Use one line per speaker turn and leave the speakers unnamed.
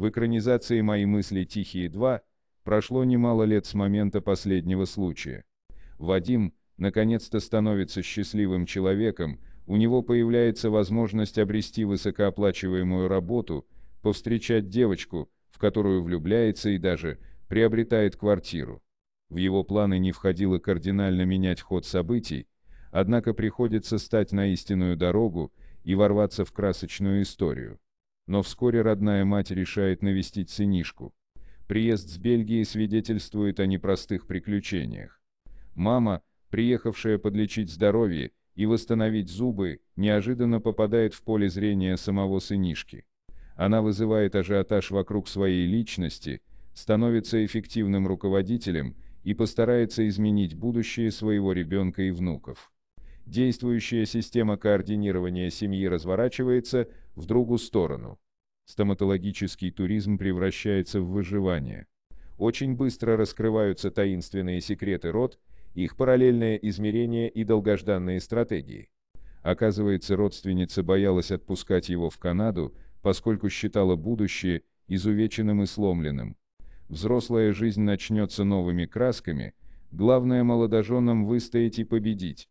В экранизации «Мои мысли. Тихие 2» прошло немало лет с момента последнего случая. Вадим, наконец-то становится счастливым человеком, у него появляется возможность обрести высокооплачиваемую работу, повстречать девочку, в которую влюбляется и даже приобретает квартиру. В его планы не входило кардинально менять ход событий, однако приходится стать на истинную дорогу и ворваться в красочную историю. Но вскоре родная мать решает навестить сынишку. Приезд с Бельгии свидетельствует о непростых приключениях. Мама, приехавшая подлечить здоровье и восстановить зубы, неожиданно попадает в поле зрения самого сынишки. Она вызывает ажиотаж вокруг своей личности, становится эффективным руководителем и постарается изменить будущее своего ребенка и внуков действующая система координирования семьи разворачивается в другую сторону. Стоматологический туризм превращается в выживание. Очень быстро раскрываются таинственные секреты род, их параллельное измерение и долгожданные стратегии. Оказывается, родственница боялась отпускать его в Канаду, поскольку считала будущее изувеченным и сломленным. Взрослая жизнь начнется новыми красками, главное молодоженам выстоять и победить.